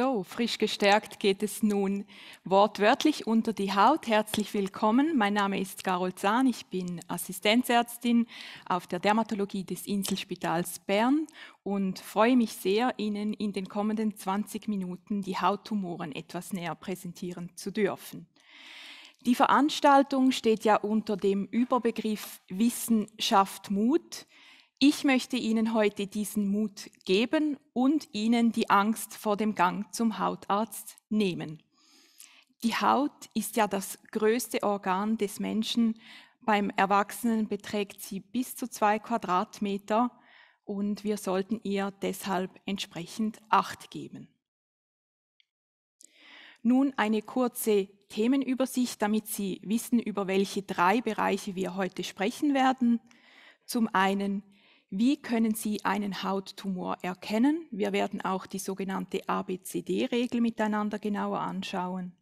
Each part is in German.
So, frisch gestärkt geht es nun wortwörtlich unter die Haut. Herzlich willkommen. Mein Name ist Carol Zahn. Ich bin Assistenzärztin auf der Dermatologie des Inselspitals Bern und freue mich sehr, Ihnen in den kommenden 20 Minuten die Hauttumoren etwas näher präsentieren zu dürfen. Die Veranstaltung steht ja unter dem Überbegriff Wissenschaft Mut. Ich möchte Ihnen heute diesen Mut geben und Ihnen die Angst vor dem Gang zum Hautarzt nehmen. Die Haut ist ja das größte Organ des Menschen. Beim Erwachsenen beträgt sie bis zu zwei Quadratmeter und wir sollten ihr deshalb entsprechend Acht geben. Nun eine kurze Themenübersicht, damit Sie wissen, über welche drei Bereiche wir heute sprechen werden. Zum einen wie können Sie einen Hauttumor erkennen? Wir werden auch die sogenannte ABCD-Regel miteinander genauer anschauen.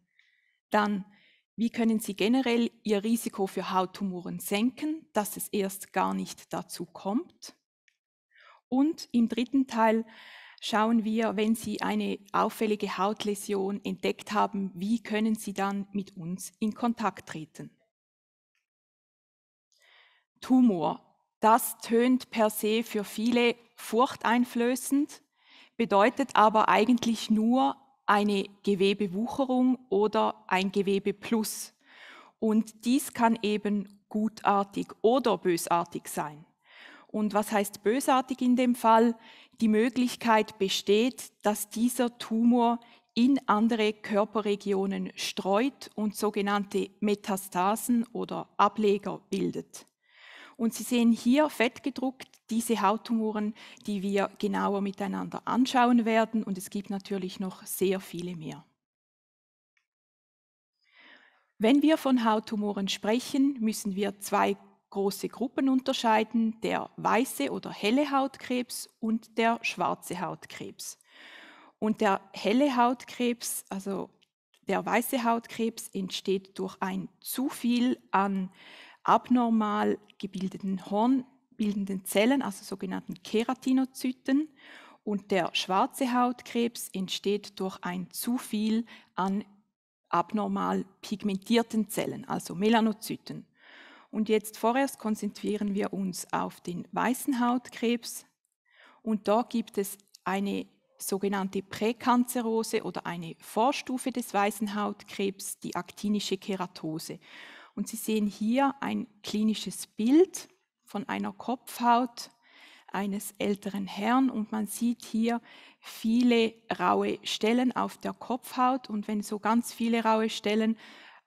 Dann, wie können Sie generell Ihr Risiko für Hauttumoren senken, dass es erst gar nicht dazu kommt? Und im dritten Teil schauen wir, wenn Sie eine auffällige Hautläsion entdeckt haben, wie können Sie dann mit uns in Kontakt treten? Tumor das tönt per se für viele furchteinflößend, bedeutet aber eigentlich nur eine Gewebewucherung oder ein Gewebeplus. Und dies kann eben gutartig oder bösartig sein. Und was heißt bösartig in dem Fall? Die Möglichkeit besteht, dass dieser Tumor in andere Körperregionen streut und sogenannte Metastasen oder Ableger bildet. Und Sie sehen hier fettgedruckt diese Hauttumoren, die wir genauer miteinander anschauen werden. Und es gibt natürlich noch sehr viele mehr. Wenn wir von Hauttumoren sprechen, müssen wir zwei große Gruppen unterscheiden, der weiße oder helle Hautkrebs und der schwarze Hautkrebs. Und der helle Hautkrebs, also der weiße Hautkrebs, entsteht durch ein zu viel an abnormal gebildeten hornbildenden Zellen, also sogenannten Keratinozyten. Und der schwarze Hautkrebs entsteht durch ein zu viel an abnormal pigmentierten Zellen, also Melanozyten. Und jetzt vorerst konzentrieren wir uns auf den weißen Hautkrebs. Und da gibt es eine sogenannte Präkanzerose oder eine Vorstufe des weißen Hautkrebs, die aktinische Keratose. Und Sie sehen hier ein klinisches Bild von einer Kopfhaut eines älteren Herrn und man sieht hier viele raue Stellen auf der Kopfhaut und wenn so ganz viele raue Stellen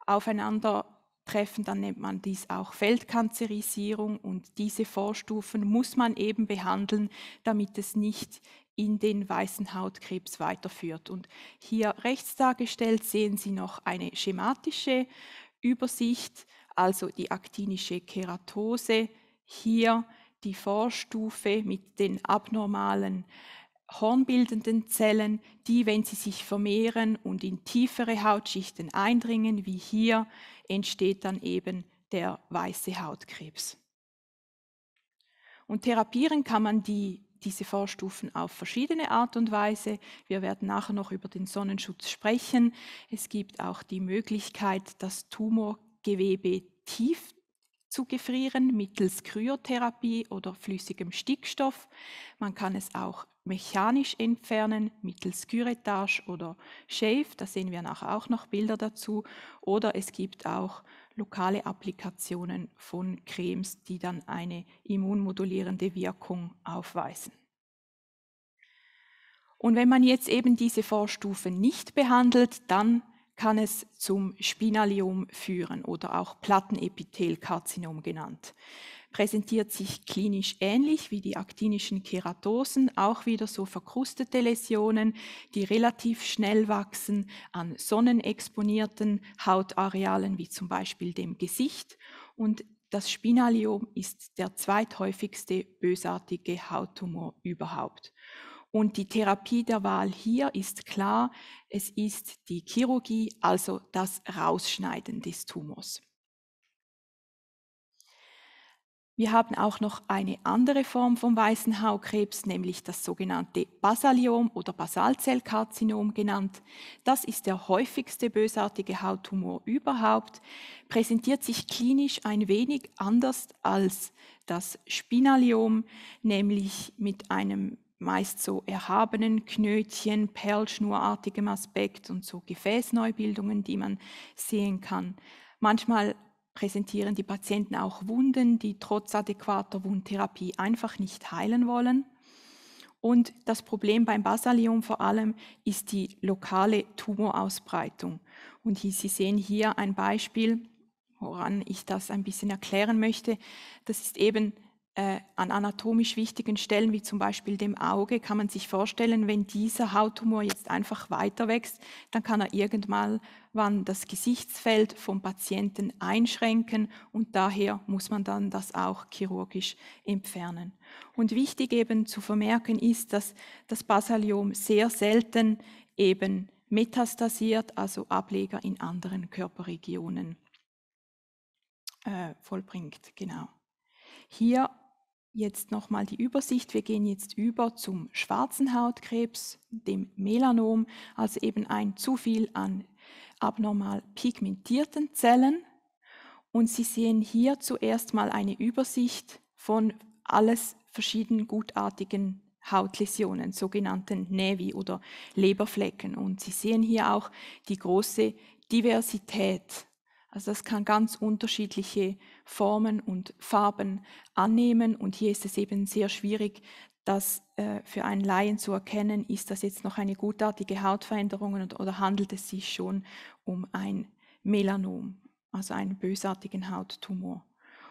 aufeinander treffen, dann nennt man dies auch Feldkanzerisierung und diese Vorstufen muss man eben behandeln, damit es nicht in den weißen Hautkrebs weiterführt. Und hier rechts dargestellt sehen Sie noch eine schematische Übersicht, also die aktinische Keratose, hier die Vorstufe mit den abnormalen hornbildenden Zellen, die, wenn sie sich vermehren und in tiefere Hautschichten eindringen, wie hier, entsteht dann eben der weiße Hautkrebs. Und therapieren kann man die diese Vorstufen auf verschiedene Art und Weise. Wir werden nachher noch über den Sonnenschutz sprechen. Es gibt auch die Möglichkeit, das Tumorgewebe tief zu gefrieren mittels Kryotherapie oder flüssigem Stickstoff. Man kann es auch mechanisch entfernen mittels Curettage oder Shave, da sehen wir nachher auch noch Bilder dazu. Oder es gibt auch lokale Applikationen von Cremes, die dann eine immunmodulierende Wirkung aufweisen. Und wenn man jetzt eben diese Vorstufe nicht behandelt, dann kann es zum Spinalium führen oder auch Plattenepithelkarzinom genannt präsentiert sich klinisch ähnlich wie die aktinischen Keratosen, auch wieder so verkrustete Läsionen, die relativ schnell wachsen an sonnenexponierten Hautarealen wie zum Beispiel dem Gesicht. Und das Spinaliom ist der zweithäufigste bösartige Hauttumor überhaupt. Und die Therapie der Wahl hier ist klar, es ist die Chirurgie, also das Rausschneiden des Tumors. Wir haben auch noch eine andere Form von weißen Hautkrebs, nämlich das sogenannte Basaliom oder Basalzellkarzinom genannt. Das ist der häufigste bösartige Hauttumor überhaupt, präsentiert sich klinisch ein wenig anders als das Spinaliom, nämlich mit einem meist so erhabenen Knötchen, perlschnurartigem Aspekt und so Gefäßneubildungen, die man sehen kann. Manchmal präsentieren die Patienten auch Wunden, die trotz adäquater Wundtherapie einfach nicht heilen wollen. Und das Problem beim Basalium vor allem ist die lokale Tumorausbreitung. Und hier, Sie sehen hier ein Beispiel, woran ich das ein bisschen erklären möchte. Das ist eben äh, an anatomisch wichtigen Stellen, wie zum Beispiel dem Auge, kann man sich vorstellen, wenn dieser Hauttumor jetzt einfach weiter wächst, dann kann er irgendwann das Gesichtsfeld vom Patienten einschränken und daher muss man dann das auch chirurgisch entfernen. Und wichtig eben zu vermerken ist, dass das Basaliom sehr selten eben metastasiert, also Ableger in anderen Körperregionen äh, vollbringt. Genau. Hier jetzt nochmal die Übersicht. Wir gehen jetzt über zum schwarzen Hautkrebs, dem Melanom, also eben ein zu viel an abnormal pigmentierten Zellen. Und Sie sehen hier zuerst mal eine Übersicht von alles verschiedenen gutartigen Hautläsionen, sogenannten Navy oder Leberflecken. Und Sie sehen hier auch die große Diversität also das kann ganz unterschiedliche Formen und Farben annehmen und hier ist es eben sehr schwierig, das äh, für einen Laien zu erkennen, ist das jetzt noch eine gutartige Hautveränderung und, oder handelt es sich schon um ein Melanom, also einen bösartigen Hauttumor.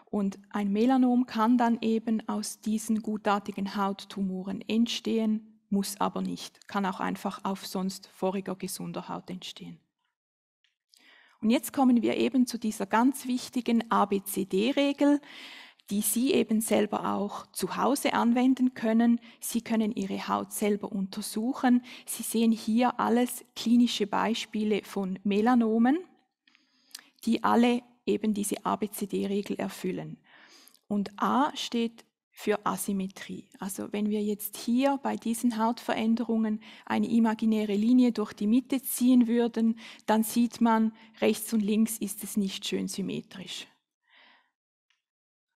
Und ein Melanom kann dann eben aus diesen gutartigen Hauttumoren entstehen, muss aber nicht, kann auch einfach auf sonst voriger gesunder Haut entstehen. Und jetzt kommen wir eben zu dieser ganz wichtigen ABCD-Regel, die Sie eben selber auch zu Hause anwenden können. Sie können Ihre Haut selber untersuchen. Sie sehen hier alles klinische Beispiele von Melanomen, die alle eben diese ABCD-Regel erfüllen. Und A steht für Asymmetrie. Also wenn wir jetzt hier bei diesen Hautveränderungen eine imaginäre Linie durch die Mitte ziehen würden, dann sieht man, rechts und links ist es nicht schön symmetrisch.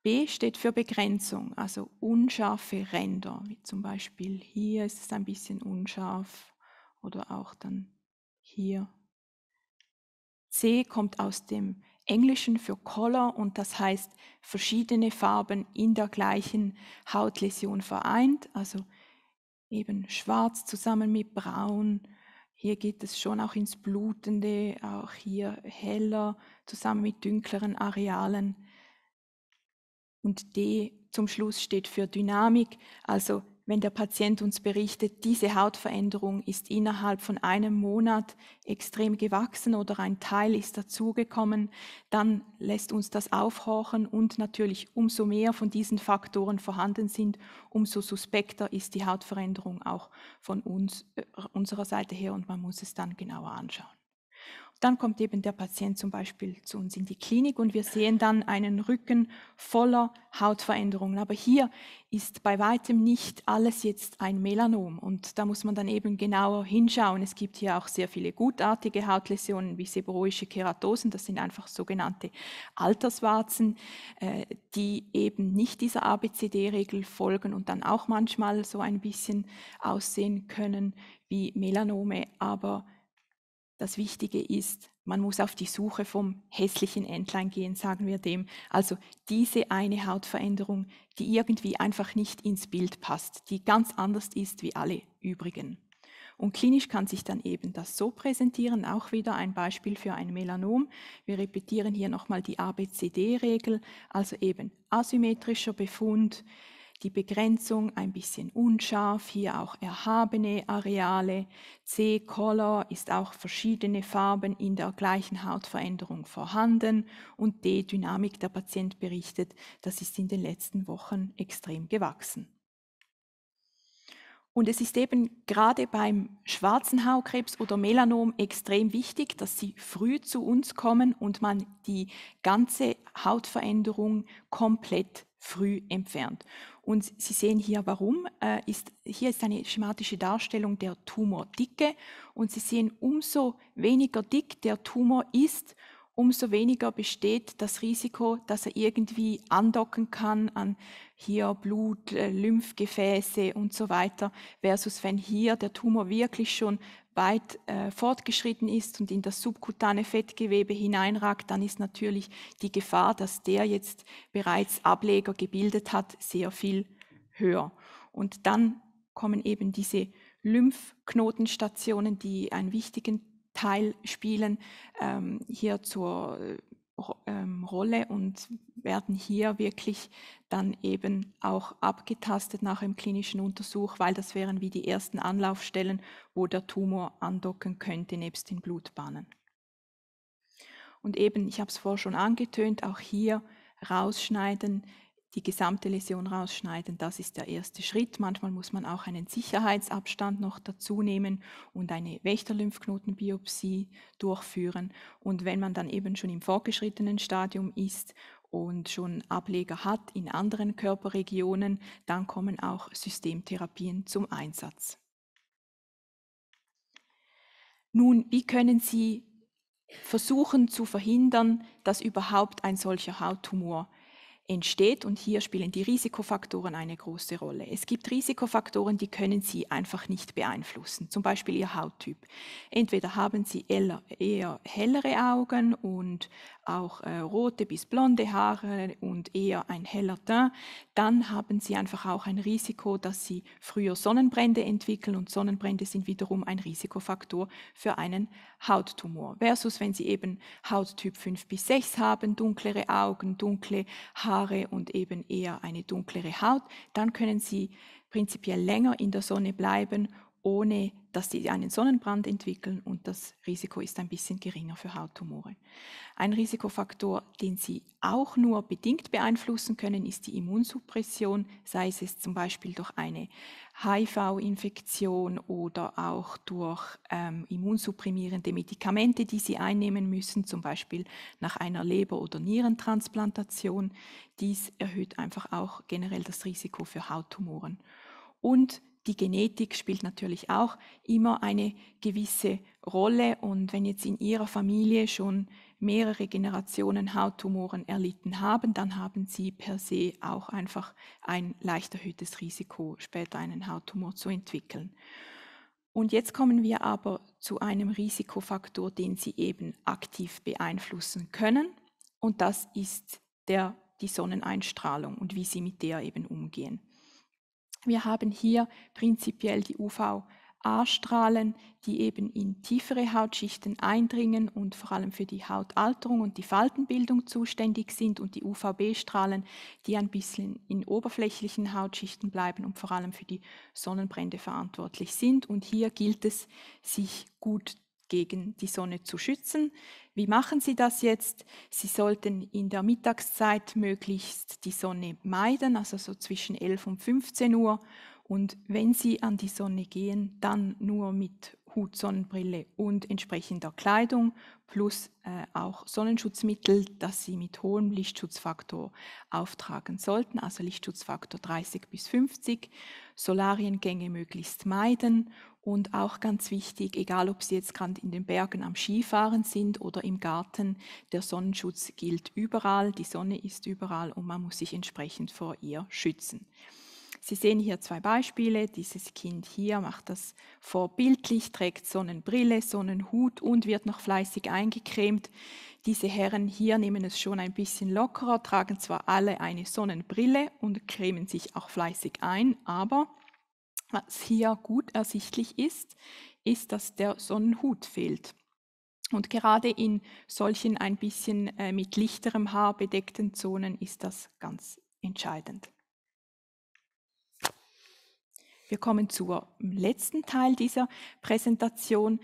B steht für Begrenzung, also unscharfe Ränder, wie zum Beispiel hier ist es ein bisschen unscharf oder auch dann hier. C kommt aus dem Englischen für Color und das heißt verschiedene Farben in der gleichen Hautläsion vereint, also eben schwarz zusammen mit braun. Hier geht es schon auch ins Blutende, auch hier heller zusammen mit dünkleren Arealen. Und D zum Schluss steht für Dynamik, also wenn der Patient uns berichtet, diese Hautveränderung ist innerhalb von einem Monat extrem gewachsen oder ein Teil ist dazugekommen, dann lässt uns das aufhorchen und natürlich umso mehr von diesen Faktoren vorhanden sind, umso suspekter ist die Hautveränderung auch von uns, äh, unserer Seite her und man muss es dann genauer anschauen. Dann kommt eben der Patient zum Beispiel zu uns in die Klinik und wir sehen dann einen Rücken voller Hautveränderungen. Aber hier ist bei weitem nicht alles jetzt ein Melanom und da muss man dann eben genauer hinschauen. Es gibt hier auch sehr viele gutartige Hautläsionen wie seborrhoische Keratosen, das sind einfach sogenannte Alterswarzen, äh, die eben nicht dieser ABCD-Regel folgen und dann auch manchmal so ein bisschen aussehen können wie Melanome, aber das Wichtige ist, man muss auf die Suche vom hässlichen Entlein gehen, sagen wir dem. Also diese eine Hautveränderung, die irgendwie einfach nicht ins Bild passt, die ganz anders ist wie alle übrigen. Und klinisch kann sich dann eben das so präsentieren, auch wieder ein Beispiel für ein Melanom. Wir repetieren hier nochmal die ABCD-Regel, also eben asymmetrischer Befund, die Begrenzung ein bisschen unscharf, hier auch erhabene Areale. C-Color ist auch verschiedene Farben in der gleichen Hautveränderung vorhanden und D-Dynamik, der Patient berichtet, das ist in den letzten Wochen extrem gewachsen. Und es ist eben gerade beim schwarzen Hautkrebs oder Melanom extrem wichtig, dass sie früh zu uns kommen und man die ganze Hautveränderung komplett früh entfernt. Und Sie sehen hier, warum. Äh, ist, hier ist eine schematische Darstellung der Tumordicke. Und Sie sehen, umso weniger dick der Tumor ist, umso weniger besteht das Risiko, dass er irgendwie andocken kann an hier Blut, äh, Lymphgefäße und so weiter, versus wenn hier der Tumor wirklich schon weit äh, fortgeschritten ist und in das subkutane Fettgewebe hineinragt, dann ist natürlich die Gefahr, dass der jetzt bereits Ableger gebildet hat, sehr viel höher. Und dann kommen eben diese Lymphknotenstationen, die einen wichtigen Teil spielen, ähm, hier zur äh, ähm, Rolle und werden hier wirklich dann eben auch abgetastet nach dem klinischen Untersuch, weil das wären wie die ersten Anlaufstellen, wo der Tumor andocken könnte nebst den Blutbahnen. Und eben, ich habe es vorher schon angetönt, auch hier rausschneiden die gesamte Läsion rausschneiden. Das ist der erste Schritt. Manchmal muss man auch einen Sicherheitsabstand noch dazu nehmen und eine Wächterlymphknotenbiopsie durchführen. Und wenn man dann eben schon im fortgeschrittenen Stadium ist und schon Ableger hat in anderen Körperregionen, dann kommen auch Systemtherapien zum Einsatz. Nun, wie können Sie versuchen zu verhindern, dass überhaupt ein solcher Hauttumor entsteht und hier spielen die Risikofaktoren eine große Rolle. Es gibt Risikofaktoren, die können Sie einfach nicht beeinflussen, zum Beispiel Ihr Hauttyp. Entweder haben Sie eher, hellere Augen und auch äh, rote bis blonde Haare und eher ein heller Teint, dann haben Sie einfach auch ein Risiko, dass Sie früher Sonnenbrände entwickeln und Sonnenbrände sind wiederum ein Risikofaktor für einen Hauttumor. Versus wenn Sie eben Hauttyp 5 bis 6 haben, dunklere Augen, dunkle Haare, Haare und eben eher eine dunklere Haut, dann können sie prinzipiell länger in der Sonne bleiben ohne dass sie einen Sonnenbrand entwickeln und das Risiko ist ein bisschen geringer für Hauttumore. Ein Risikofaktor, den Sie auch nur bedingt beeinflussen können, ist die Immunsuppression, sei es zum Beispiel durch eine HIV-Infektion oder auch durch ähm, immunsupprimierende Medikamente, die Sie einnehmen müssen, zum Beispiel nach einer Leber- oder Nierentransplantation. Dies erhöht einfach auch generell das Risiko für Hauttumoren. Und die Genetik spielt natürlich auch immer eine gewisse Rolle und wenn jetzt in Ihrer Familie schon mehrere Generationen Hauttumoren erlitten haben, dann haben Sie per se auch einfach ein leicht erhöhtes Risiko, später einen Hauttumor zu entwickeln. Und jetzt kommen wir aber zu einem Risikofaktor, den Sie eben aktiv beeinflussen können und das ist der, die Sonneneinstrahlung und wie Sie mit der eben umgehen. Wir haben hier prinzipiell die UVA-Strahlen, die eben in tiefere Hautschichten eindringen und vor allem für die Hautalterung und die Faltenbildung zuständig sind und die UVB-Strahlen, die ein bisschen in oberflächlichen Hautschichten bleiben und vor allem für die Sonnenbrände verantwortlich sind. Und hier gilt es, sich gut gegen die Sonne zu schützen. Wie machen Sie das jetzt? Sie sollten in der Mittagszeit möglichst die Sonne meiden, also so zwischen 11 und 15 Uhr. Und wenn Sie an die Sonne gehen, dann nur mit Hut, Sonnenbrille und entsprechender Kleidung plus äh, auch Sonnenschutzmittel, das Sie mit hohem Lichtschutzfaktor auftragen sollten, also Lichtschutzfaktor 30 bis 50. Solariengänge möglichst meiden und auch ganz wichtig, egal ob Sie jetzt gerade in den Bergen am Skifahren sind oder im Garten, der Sonnenschutz gilt überall, die Sonne ist überall und man muss sich entsprechend vor ihr schützen. Sie sehen hier zwei Beispiele. Dieses Kind hier macht das vorbildlich, trägt Sonnenbrille, Sonnenhut und wird noch fleißig eingecremt. Diese Herren hier nehmen es schon ein bisschen lockerer, tragen zwar alle eine Sonnenbrille und cremen sich auch fleißig ein, aber was hier gut ersichtlich ist, ist, dass der Sonnenhut fehlt. Und gerade in solchen ein bisschen äh, mit lichterem Haar bedeckten Zonen ist das ganz entscheidend. Wir kommen zum letzten Teil dieser Präsentation.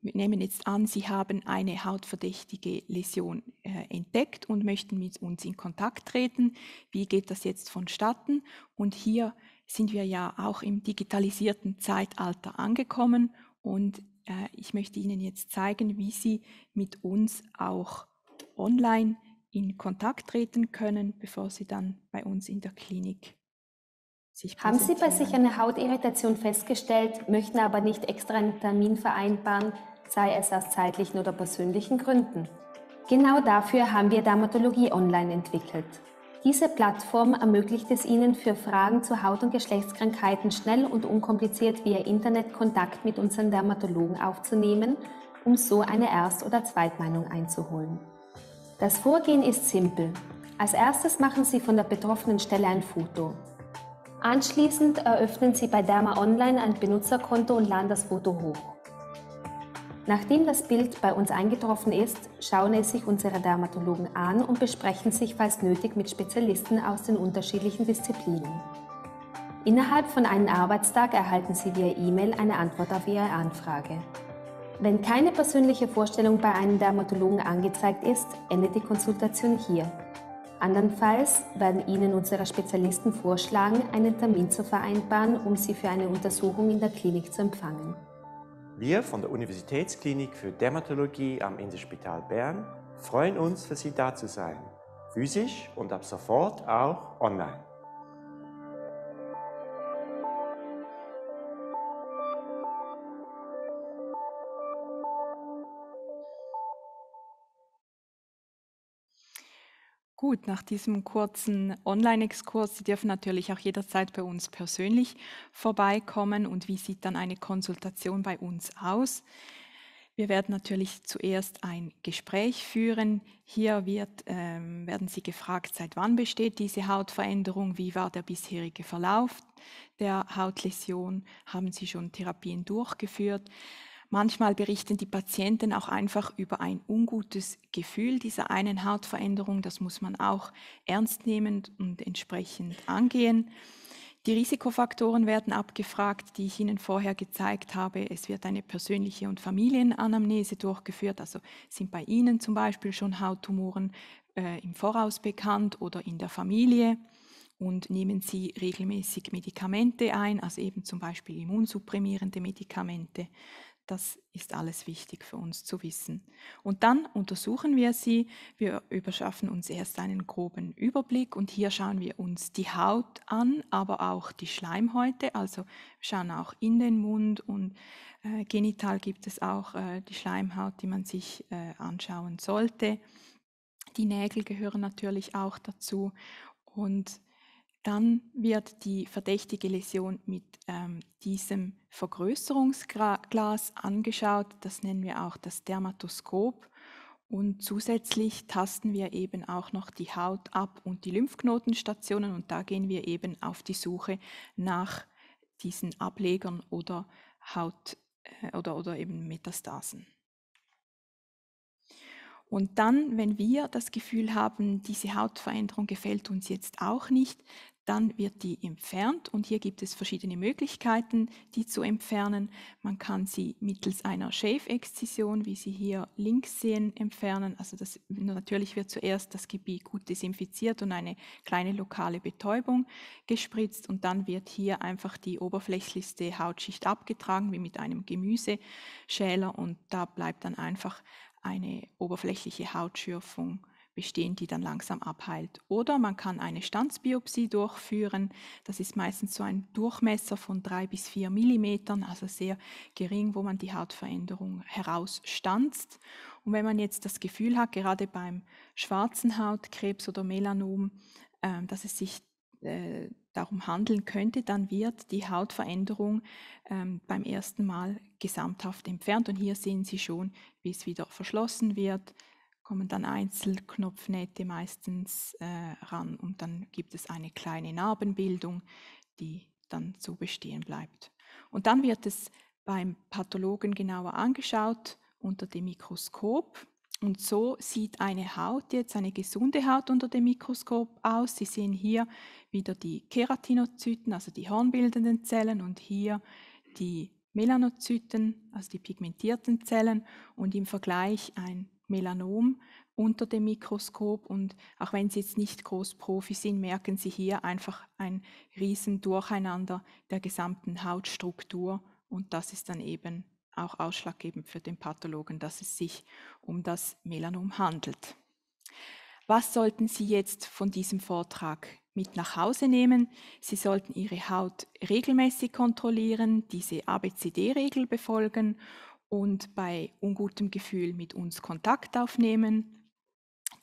Wir nehmen jetzt an, Sie haben eine hautverdächtige Läsion äh, entdeckt und möchten mit uns in Kontakt treten. Wie geht das jetzt vonstatten? Und hier sind wir ja auch im digitalisierten Zeitalter angekommen und äh, ich möchte Ihnen jetzt zeigen, wie Sie mit uns auch online in Kontakt treten können, bevor Sie dann bei uns in der Klinik haben Sie bei sich eine Hautirritation festgestellt, möchten aber nicht extra einen Termin vereinbaren, sei es aus zeitlichen oder persönlichen Gründen? Genau dafür haben wir Dermatologie Online entwickelt. Diese Plattform ermöglicht es Ihnen für Fragen zu Haut- und Geschlechtskrankheiten schnell und unkompliziert via Internet Kontakt mit unseren Dermatologen aufzunehmen, um so eine Erst- oder Zweitmeinung einzuholen. Das Vorgehen ist simpel. Als erstes machen Sie von der betroffenen Stelle ein Foto. Anschließend eröffnen Sie bei Derma Online ein Benutzerkonto und laden das Foto hoch. Nachdem das Bild bei uns eingetroffen ist, schauen es sich unsere Dermatologen an und besprechen sich, falls nötig, mit Spezialisten aus den unterschiedlichen Disziplinen. Innerhalb von einem Arbeitstag erhalten Sie via E-Mail eine Antwort auf Ihre Anfrage. Wenn keine persönliche Vorstellung bei einem Dermatologen angezeigt ist, endet die Konsultation hier. Andernfalls werden Ihnen unsere Spezialisten vorschlagen, einen Termin zu vereinbaren, um Sie für eine Untersuchung in der Klinik zu empfangen. Wir von der Universitätsklinik für Dermatologie am Inselspital Bern freuen uns, für Sie da zu sein, physisch und ab sofort auch online. Gut, nach diesem kurzen Online-Exkurs, Sie dürfen natürlich auch jederzeit bei uns persönlich vorbeikommen. Und wie sieht dann eine Konsultation bei uns aus? Wir werden natürlich zuerst ein Gespräch führen. Hier wird, ähm, werden Sie gefragt, seit wann besteht diese Hautveränderung, wie war der bisherige Verlauf der Hautläsion, haben Sie schon Therapien durchgeführt. Manchmal berichten die Patienten auch einfach über ein ungutes Gefühl dieser einen Hautveränderung. Das muss man auch ernst nehmen und entsprechend angehen. Die Risikofaktoren werden abgefragt, die ich Ihnen vorher gezeigt habe. Es wird eine persönliche und Familienanamnese durchgeführt. Also sind bei Ihnen zum Beispiel schon Hauttumoren äh, im Voraus bekannt oder in der Familie und nehmen Sie regelmäßig Medikamente ein, also eben zum Beispiel immunsupprimierende Medikamente. Das ist alles wichtig für uns zu wissen. Und dann untersuchen wir sie. Wir überschaffen uns erst einen groben Überblick und hier schauen wir uns die Haut an, aber auch die Schleimhäute. Also wir schauen auch in den Mund und äh, genital gibt es auch äh, die Schleimhaut, die man sich äh, anschauen sollte. Die Nägel gehören natürlich auch dazu und dann wird die verdächtige Läsion mit ähm, diesem Vergrößerungsglas angeschaut. Das nennen wir auch das Dermatoskop. Und zusätzlich tasten wir eben auch noch die Haut ab und die Lymphknotenstationen. Und da gehen wir eben auf die Suche nach diesen Ablegern oder Haut äh, oder, oder eben Metastasen. Und dann, wenn wir das Gefühl haben, diese Hautveränderung gefällt uns jetzt auch nicht, dann wird die entfernt und hier gibt es verschiedene Möglichkeiten, die zu entfernen. Man kann sie mittels einer Shave-Exzision, wie Sie hier links sehen, entfernen. Also das, natürlich wird zuerst das Gebiet gut desinfiziert und eine kleine lokale Betäubung gespritzt und dann wird hier einfach die oberflächlichste Hautschicht abgetragen, wie mit einem Gemüseschäler und da bleibt dann einfach eine oberflächliche Hautschürfung bestehen, die dann langsam abheilt. Oder man kann eine Stanzbiopsie durchführen. Das ist meistens so ein Durchmesser von drei bis vier Millimetern, also sehr gering, wo man die Hautveränderung herausstanzt. Und wenn man jetzt das Gefühl hat, gerade beim schwarzen Hautkrebs oder Melanom, ähm, dass es sich äh, darum handeln könnte, dann wird die Hautveränderung ähm, beim ersten Mal gesamthaft entfernt. Und hier sehen Sie schon, wie es wieder verschlossen wird, kommen dann Einzelknopfnähte meistens äh, ran und dann gibt es eine kleine Narbenbildung, die dann so bestehen bleibt. Und dann wird es beim Pathologen genauer angeschaut unter dem Mikroskop. Und so sieht eine Haut jetzt, eine gesunde Haut unter dem Mikroskop aus. Sie sehen hier wieder die Keratinozyten, also die hornbildenden Zellen, und hier die Melanozyten, also die pigmentierten Zellen. Und im Vergleich ein Melanom unter dem Mikroskop und auch wenn Sie jetzt nicht groß Profi sind, merken Sie hier einfach ein riesen Durcheinander der gesamten Hautstruktur und das ist dann eben auch ausschlaggebend für den Pathologen, dass es sich um das Melanom handelt. Was sollten Sie jetzt von diesem Vortrag mit nach Hause nehmen? Sie sollten Ihre Haut regelmäßig kontrollieren, diese ABCD-Regel befolgen und bei ungutem Gefühl mit uns Kontakt aufnehmen.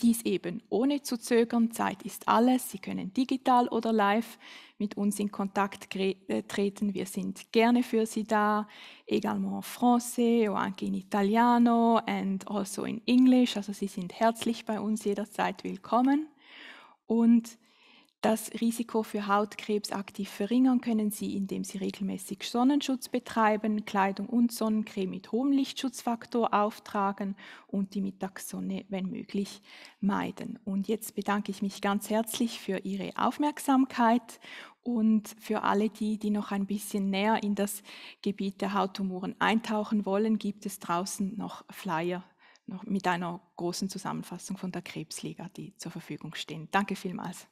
Dies eben ohne zu zögern, Zeit ist alles. Sie können digital oder live mit uns in Kontakt äh, treten. Wir sind gerne für Sie da, egalement en français ou in italiano and also in English. Also Sie sind herzlich bei uns jederzeit willkommen. Und das Risiko für Hautkrebs aktiv verringern können Sie, indem Sie regelmäßig Sonnenschutz betreiben, Kleidung und Sonnencreme mit hohem Lichtschutzfaktor auftragen und die Mittagssonne, wenn möglich, meiden. Und jetzt bedanke ich mich ganz herzlich für Ihre Aufmerksamkeit und für alle die, die noch ein bisschen näher in das Gebiet der Hauttumoren eintauchen wollen, gibt es draußen noch Flyer noch mit einer großen Zusammenfassung von der Krebsliga, die zur Verfügung stehen. Danke vielmals.